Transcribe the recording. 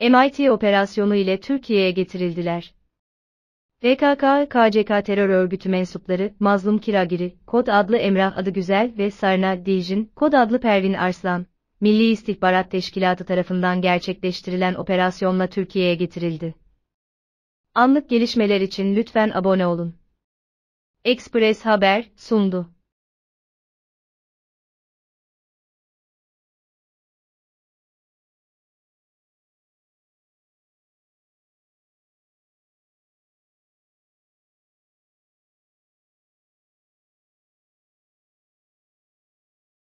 MIT operasyonu ile Türkiye'ye getirildiler. PKK-KCK terör örgütü mensupları Mazlum Kiragiri, kod adlı Emrah adı Güzel ve Sarna Dijin, kod adlı Pervin Arslan, Milli İstihbarat Teşkilatı tarafından gerçekleştirilen operasyonla Türkiye'ye getirildi. Anlık gelişmeler için lütfen abone olun. Express Haber sundu.